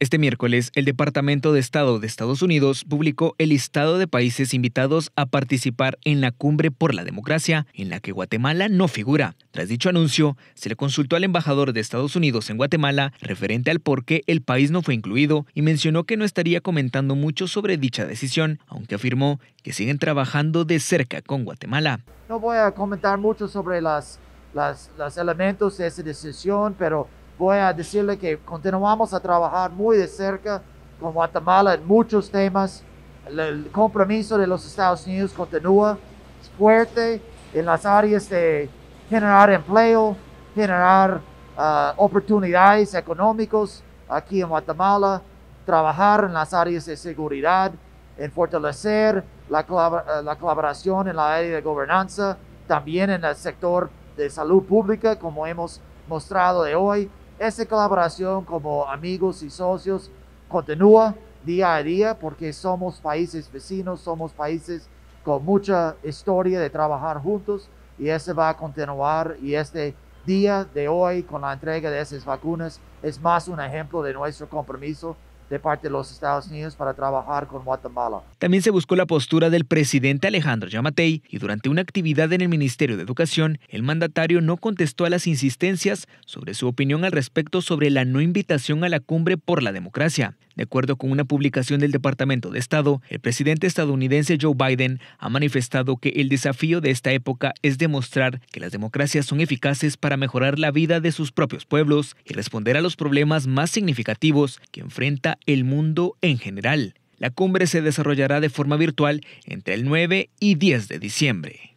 Este miércoles, el Departamento de Estado de Estados Unidos publicó el listado de países invitados a participar en la Cumbre por la Democracia, en la que Guatemala no figura. Tras dicho anuncio, se le consultó al embajador de Estados Unidos en Guatemala referente al por qué el país no fue incluido y mencionó que no estaría comentando mucho sobre dicha decisión, aunque afirmó que siguen trabajando de cerca con Guatemala. No voy a comentar mucho sobre los las, elementos de esa decisión, pero voy a decirle que continuamos a trabajar muy de cerca con Guatemala en muchos temas. El, compromiso de los Estados Unidos continúa fuerte en las áreas de generar empleo, generar ah, oportunidades económicas aquí en Guatemala, trabajar en las áreas de seguridad, en fortalecer la, eh, la, colaboración en la área de gobernanza, también en el sector de salud pública, como hemos mostrado de hoy, esa colaboración como amigos y socios continúa día a día porque somos países vecinos, somos países con mucha historia de trabajar juntos y ese va a continuar y este día de hoy con la entrega de esas vacunas es más un ejemplo de nuestro compromiso de parte de los Estados Unidos para trabajar con Guatemala. También se buscó la postura del presidente Alejandro Yamatei y durante una actividad en el Ministerio de Educación, el mandatario no contestó a las insistencias sobre su opinión al respecto sobre la no invitación a la cumbre por la democracia. De acuerdo con una publicación del Departamento de Estado, el presidente estadounidense Joe Biden ha manifestado que el desafío de esta época es demostrar que las democracias son eficaces para mejorar la vida de sus propios pueblos y responder a los problemas más significativos que enfrenta el mundo en general. La cumbre se desarrollará de forma virtual entre el 9 y 10 de diciembre.